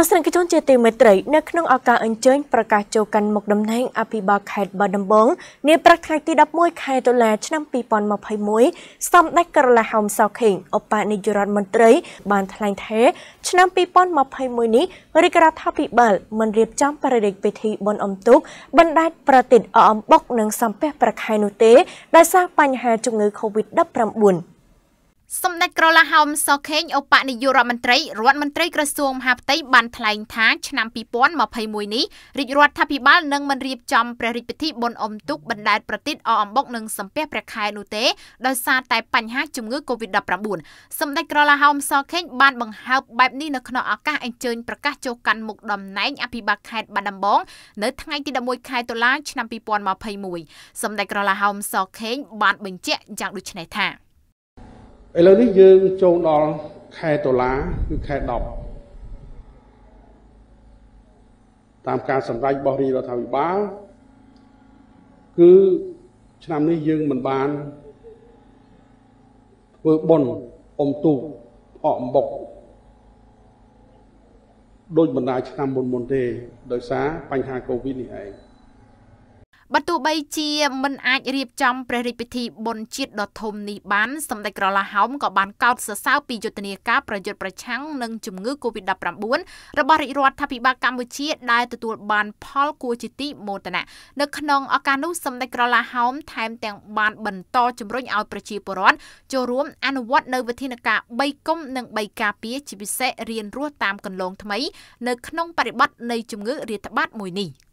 ទស្សនិកជនជាទីមេត្រីនៅក្នុងឱកាសអញ្ជើញប្រកាសចូលកាន់មុខតំណែងអភិបាលខេត្តបាត់ដំបងនាព្រឹកថ្ងៃទី11ខែតុលាឆ្នាំ2021សម្ដេចក្រឡាហោមសោខេងឧបនាយករដ្ឋមន្ត្រីបានថ្លែងថាឆ្នាំ2021នេះរាជរដ្ឋាភិបាលមិនរៀបចំបរិយាពិធីបុណ្យអុំទូកបណ្ដាច់ប្រទិតអអំបុកនិងសំពះប្រខែនោះទេដោយសារបញ្ហាជំងឺ Covid-19 សម្ដេចក្រឡាហោមសុខេងឧបនាយករដ្ឋមន្ត្រីរដ្ឋមន្ត្រីក្រសួងមហាផ្ទៃបានថ្លែងថាឆ្នាំ2021នេះរាជរដ្ឋាភិបាលនឹងមិនរៀបចំព្រះរាជពិធីបុណ្យអុំទូកបណ្ដែតប្រទីបអអំបុកនិងសំពះព្រះខែនោះទេដោយសារតែបញ្ហាជំងឺ Covid-19 សម្ដេចក្រឡាហោមសុខេងបានបង្ហើបបែបនេះនៅក្នុងឱកាសអញ្ជើញប្រកាសចូលកាន់មុខតំណែងអភិបាលខេត្តបាត់ដំបងនៅថ្ងៃទី11ខែតុលាឆ្នាំ2021សម្ដេចក្រឡាហោមសុខេងបានបញ្ជាក់យ៉ាងដូចនេះថាឥឡូវនេះយើងចូលដល់ខែតុលាគឺខែ10តាមការសម្រេចរបស់រាជរដ្ឋាភិបាលគឺឆ្នាំនេះយើងមិនបានធ្វើបុណ្យអុំទូកអកអំបុកដូចបណ្ដាឆ្នាំមុនមុនទេដោយសារបញ្ហាកូវីដនេះឯងបើទោះបីជាមិនអាចរៀបចំព្រះរាជពិធីបុណ្យជាតិដ៏ធំនេះបានសម្ដេចក្រឡាហោមក៏បានកោតសរសើរពីយុទ្ធនាការប្រយុទ្ធប្រឆាំងនឹងជំងឺ Covid-19 របស់រាជរដ្ឋាភិបាលកម្ពុជា ដែលទទួលបានផលគួរជាទីមោទនៈនៅក្នុងឱកាសនោះសម្ដេចក្រឡាហោមថែមទាំងបានបន្តជំរុញឲ្យប្រជាពលរដ្ឋចូលរួមអនុវត្តនៅវិធានការ3គុំនិង3ការពារជាពិសេសរៀនរស់តាមកន្លងថ្មីនៅក្នុងបរិបទនៃជំងឺរាតត្បាតមួយនេះ។